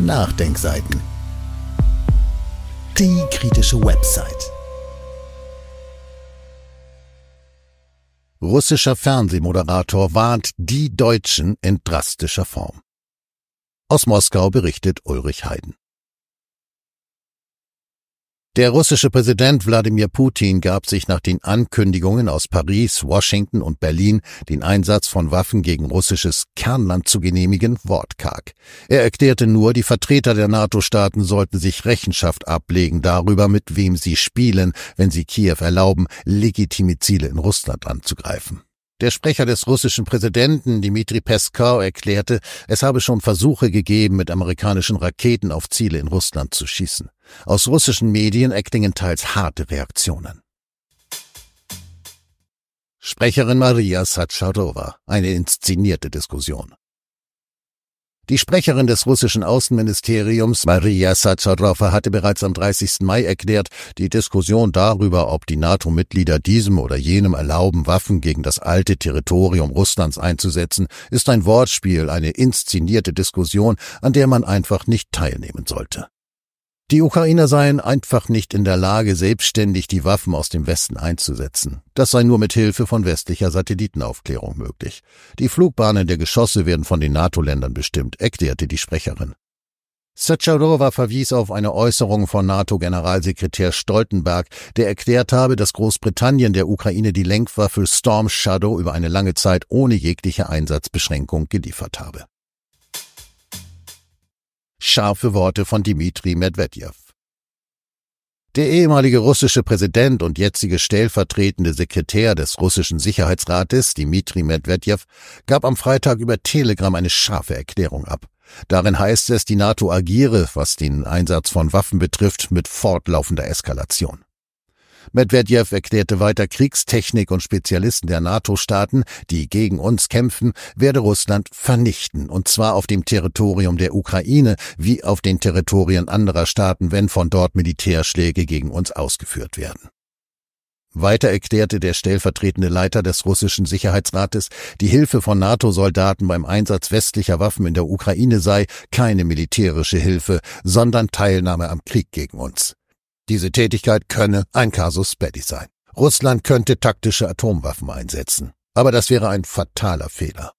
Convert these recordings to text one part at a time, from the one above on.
Nachdenkseiten. Die kritische Website. Russischer Fernsehmoderator warnt die Deutschen in drastischer Form. Aus Moskau berichtet Ulrich Heiden. Der russische Präsident Wladimir Putin gab sich nach den Ankündigungen aus Paris, Washington und Berlin, den Einsatz von Waffen gegen russisches Kernland zu genehmigen, wortkarg. Er erklärte nur, die Vertreter der NATO-Staaten sollten sich Rechenschaft ablegen darüber, mit wem sie spielen, wenn sie Kiew erlauben, legitime Ziele in Russland anzugreifen. Der Sprecher des russischen Präsidenten Dmitri Peskow erklärte, es habe schon Versuche gegeben, mit amerikanischen Raketen auf Ziele in Russland zu schießen. Aus russischen Medien erklingen teils harte Reaktionen. Sprecherin Maria Satscharowa, eine inszenierte Diskussion. Die Sprecherin des russischen Außenministeriums Maria Sacharowa hatte bereits am 30. Mai erklärt, die Diskussion darüber, ob die NATO-Mitglieder diesem oder jenem erlauben, Waffen gegen das alte Territorium Russlands einzusetzen, ist ein Wortspiel, eine inszenierte Diskussion, an der man einfach nicht teilnehmen sollte. Die Ukrainer seien einfach nicht in der Lage, selbstständig die Waffen aus dem Westen einzusetzen. Das sei nur mit Hilfe von westlicher Satellitenaufklärung möglich. Die Flugbahnen der Geschosse werden von den NATO-Ländern bestimmt, erklärte die Sprecherin. Secharova verwies auf eine Äußerung von NATO-Generalsekretär Stoltenberg, der erklärt habe, dass Großbritannien der Ukraine die Lenkwaffe Storm Shadow über eine lange Zeit ohne jegliche Einsatzbeschränkung geliefert habe. Scharfe Worte von Dmitri Medvedev. Der ehemalige russische Präsident und jetzige stellvertretende Sekretär des russischen Sicherheitsrates, Dmitri Medvedev, gab am Freitag über Telegram eine scharfe Erklärung ab. Darin heißt es, die NATO agiere, was den Einsatz von Waffen betrifft, mit fortlaufender Eskalation. Medvedev erklärte weiter Kriegstechnik und Spezialisten der NATO-Staaten, die gegen uns kämpfen, werde Russland vernichten, und zwar auf dem Territorium der Ukraine wie auf den Territorien anderer Staaten, wenn von dort Militärschläge gegen uns ausgeführt werden. Weiter erklärte der stellvertretende Leiter des russischen Sicherheitsrates, die Hilfe von NATO-Soldaten beim Einsatz westlicher Waffen in der Ukraine sei keine militärische Hilfe, sondern Teilnahme am Krieg gegen uns. Diese Tätigkeit könne ein Casus Belli sein. Russland könnte taktische Atomwaffen einsetzen, aber das wäre ein fataler Fehler.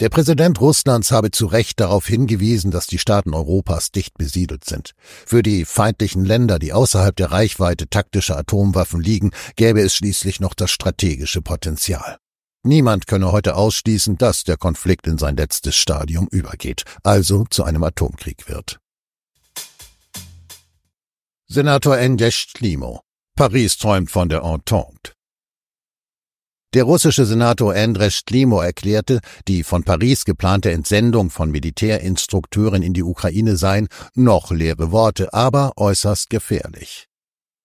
Der Präsident Russlands habe zu Recht darauf hingewiesen, dass die Staaten Europas dicht besiedelt sind. Für die feindlichen Länder, die außerhalb der Reichweite taktischer Atomwaffen liegen, gäbe es schließlich noch das strategische Potenzial. Niemand könne heute ausschließen, dass der Konflikt in sein letztes Stadium übergeht, also zu einem Atomkrieg wird. Senator Endesh Klimo. Paris träumt von der Entente. Der russische Senator Andres Klimo erklärte, die von Paris geplante Entsendung von Militärinstrukteuren in die Ukraine seien noch leere Worte, aber äußerst gefährlich.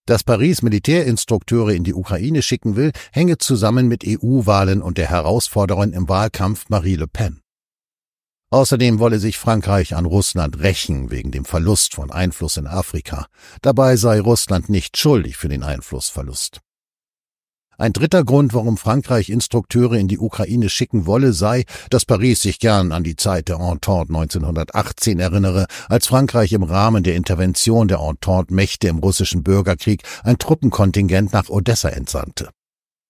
Dass Paris Militärinstrukteure in die Ukraine schicken will, hänge zusammen mit EU-Wahlen und der Herausforderung im Wahlkampf Marie Le Pen. Außerdem wolle sich Frankreich an Russland rächen wegen dem Verlust von Einfluss in Afrika. Dabei sei Russland nicht schuldig für den Einflussverlust. Ein dritter Grund, warum Frankreich Instrukteure in die Ukraine schicken wolle, sei, dass Paris sich gern an die Zeit der Entente 1918 erinnere, als Frankreich im Rahmen der Intervention der Entente Mächte im russischen Bürgerkrieg ein Truppenkontingent nach Odessa entsandte.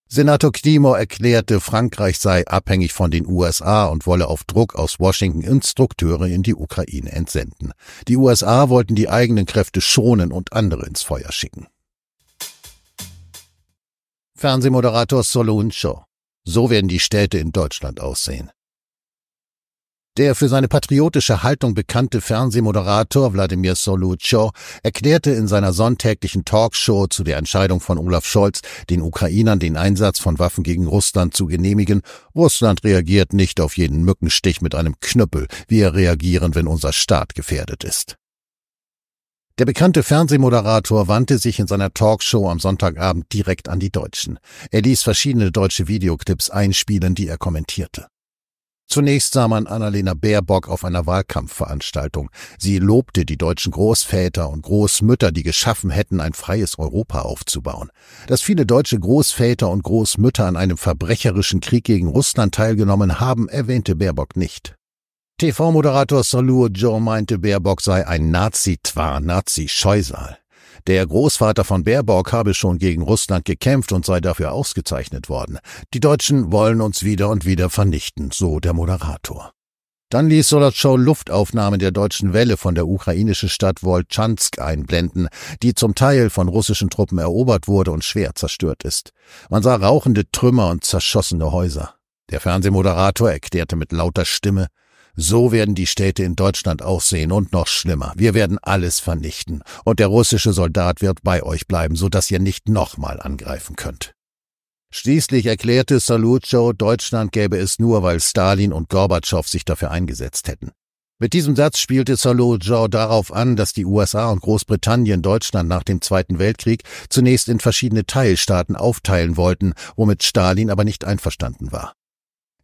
Senator Klimor erklärte, Frankreich sei abhängig von den USA und wolle auf Druck aus Washington Instrukteure in die Ukraine entsenden. Die USA wollten die eigenen Kräfte schonen und andere ins Feuer schicken. Fernsehmoderator Solon Show. So werden die Städte in Deutschland aussehen. Der für seine patriotische Haltung bekannte Fernsehmoderator Wladimir Solucho erklärte in seiner sonntäglichen Talkshow zu der Entscheidung von Olaf Scholz, den Ukrainern den Einsatz von Waffen gegen Russland zu genehmigen, Russland reagiert nicht auf jeden Mückenstich mit einem Knüppel. Wir reagieren, wenn unser Staat gefährdet ist. Der bekannte Fernsehmoderator wandte sich in seiner Talkshow am Sonntagabend direkt an die Deutschen. Er ließ verschiedene deutsche Videoclips einspielen, die er kommentierte. Zunächst sah man Annalena Baerbock auf einer Wahlkampfveranstaltung. Sie lobte die deutschen Großväter und Großmütter, die geschaffen hätten, ein freies Europa aufzubauen. Dass viele deutsche Großväter und Großmütter an einem verbrecherischen Krieg gegen Russland teilgenommen haben, erwähnte Baerbock nicht. TV-Moderator Salur Joe meinte, Baerbock sei ein Nazi-Twar, Nazi-Scheusal. Der Großvater von Baerbock habe schon gegen Russland gekämpft und sei dafür ausgezeichnet worden. Die Deutschen wollen uns wieder und wieder vernichten, so der Moderator. Dann ließ Solochow Luftaufnahmen der deutschen Welle von der ukrainischen Stadt Wolchansk einblenden, die zum Teil von russischen Truppen erobert wurde und schwer zerstört ist. Man sah rauchende Trümmer und zerschossene Häuser. Der Fernsehmoderator erklärte mit lauter Stimme, so werden die Städte in Deutschland aussehen und noch schlimmer. Wir werden alles vernichten. Und der russische Soldat wird bei euch bleiben, sodass ihr nicht nochmal angreifen könnt. Schließlich erklärte Salutschau, Deutschland gäbe es nur, weil Stalin und Gorbatschow sich dafür eingesetzt hätten. Mit diesem Satz spielte Salutschau darauf an, dass die USA und Großbritannien Deutschland nach dem Zweiten Weltkrieg zunächst in verschiedene Teilstaaten aufteilen wollten, womit Stalin aber nicht einverstanden war.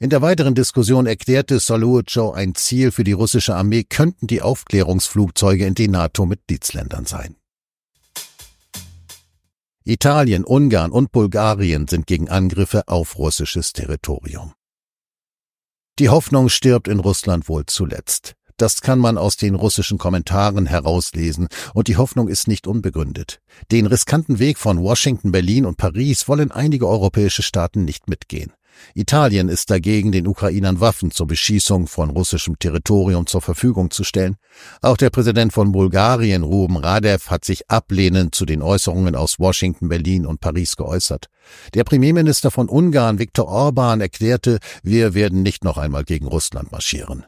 In der weiteren Diskussion erklärte Soluchow, ein Ziel für die russische Armee könnten die Aufklärungsflugzeuge in den NATO-Mitgliedsländern sein. Italien, Ungarn und Bulgarien sind gegen Angriffe auf russisches Territorium. Die Hoffnung stirbt in Russland wohl zuletzt. Das kann man aus den russischen Kommentaren herauslesen, und die Hoffnung ist nicht unbegründet. Den riskanten Weg von Washington, Berlin und Paris wollen einige europäische Staaten nicht mitgehen. Italien ist dagegen, den Ukrainern Waffen zur Beschießung von russischem Territorium zur Verfügung zu stellen. Auch der Präsident von Bulgarien, Ruben Radev, hat sich ablehnend zu den Äußerungen aus Washington, Berlin und Paris geäußert. Der Premierminister von Ungarn, Viktor Orban, erklärte, wir werden nicht noch einmal gegen Russland marschieren.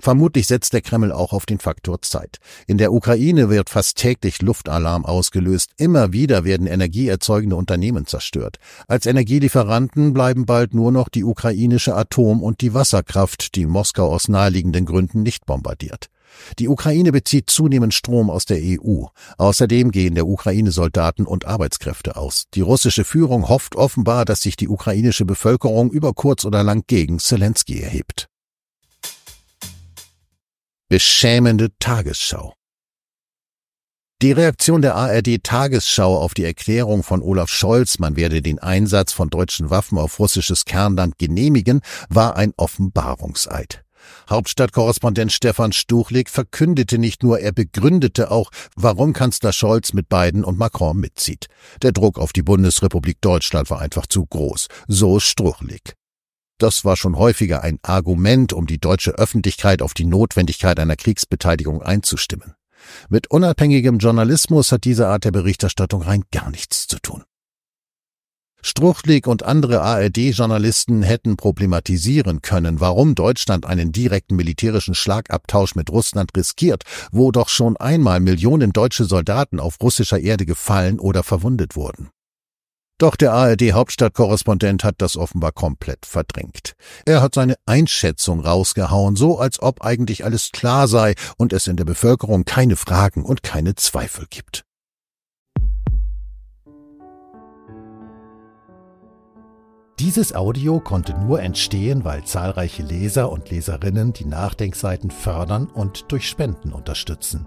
Vermutlich setzt der Kreml auch auf den Faktor Zeit. In der Ukraine wird fast täglich Luftalarm ausgelöst. Immer wieder werden energieerzeugende Unternehmen zerstört. Als Energielieferanten bleiben bald nur noch die ukrainische Atom- und die Wasserkraft, die Moskau aus naheliegenden Gründen nicht bombardiert. Die Ukraine bezieht zunehmend Strom aus der EU. Außerdem gehen der Ukraine Soldaten und Arbeitskräfte aus. Die russische Führung hofft offenbar, dass sich die ukrainische Bevölkerung über kurz oder lang gegen Zelensky erhebt. Beschämende Tagesschau. Die Reaktion der ARD Tagesschau auf die Erklärung von Olaf Scholz, man werde den Einsatz von deutschen Waffen auf russisches Kernland genehmigen, war ein Offenbarungseid. Hauptstadtkorrespondent Stefan Stuchlik verkündete nicht nur, er begründete auch, warum Kanzler Scholz mit Biden und Macron mitzieht. Der Druck auf die Bundesrepublik Deutschland war einfach zu groß, so Struchlik das war schon häufiger ein Argument, um die deutsche Öffentlichkeit auf die Notwendigkeit einer Kriegsbeteiligung einzustimmen. Mit unabhängigem Journalismus hat diese Art der Berichterstattung rein gar nichts zu tun. Struchlik und andere ARD-Journalisten hätten problematisieren können, warum Deutschland einen direkten militärischen Schlagabtausch mit Russland riskiert, wo doch schon einmal Millionen deutsche Soldaten auf russischer Erde gefallen oder verwundet wurden. Doch der ARD-Hauptstadtkorrespondent hat das offenbar komplett verdrängt. Er hat seine Einschätzung rausgehauen, so als ob eigentlich alles klar sei und es in der Bevölkerung keine Fragen und keine Zweifel gibt. Dieses Audio konnte nur entstehen, weil zahlreiche Leser und Leserinnen die Nachdenkseiten fördern und durch Spenden unterstützen.